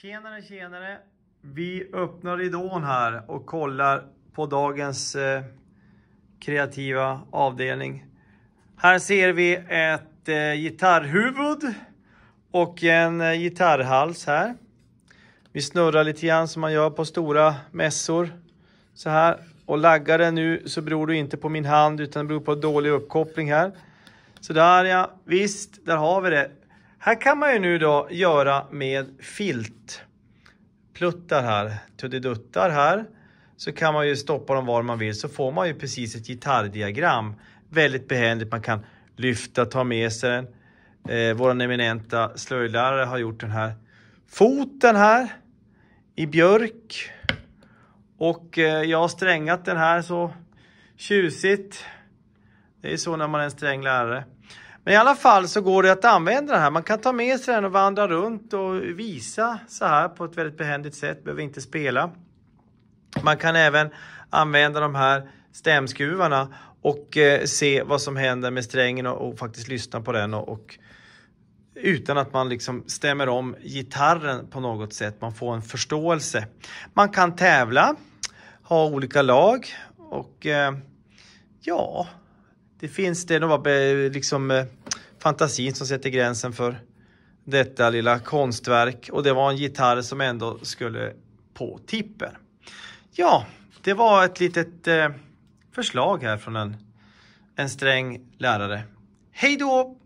Tjenare, tjenare! Vi öppnar ridån här och kollar på dagens eh, kreativa avdelning. Här ser vi ett eh, gitarrhuvud och en eh, gitarrhals här. Vi snurrar lite grann som man gör på stora mässor. Så här. Och laggar det nu så beror det inte på min hand utan det beror på dålig uppkoppling här. Så där ja, visst, där har vi det. Här kan man ju nu då göra med filtpluttar här, tuddiduttar här. Så kan man ju stoppa dem var man vill så får man ju precis ett gitarrdiagram. Väldigt behändigt, man kan lyfta, ta med sig den. Eh, Vår eminenta slöjdlärare har gjort den här foten här i björk. Och eh, jag har strängat den här så tjusigt. Det är så när man är en sträng lärare. Men i alla fall så går det att använda den här. Man kan ta med sig den och vandra runt och visa så här på ett väldigt behändigt sätt. Behöver inte spela. Man kan även använda de här stämskruvarna och eh, se vad som händer med strängen och, faktiskt lyssna på den och, och, utan att man liksom stämmer om gitarren på något sätt. Man får en förståelse. Man kan tävla, ha olika lag och eh, ja, det finns det nog de liksom eh, fantasin som sätter gränsen för detta lilla konstverk och det var en gitarr som ändå skulle på tippen. Ja, det var ett litet eh, förslag här från en, en sträng lärare. Hej då!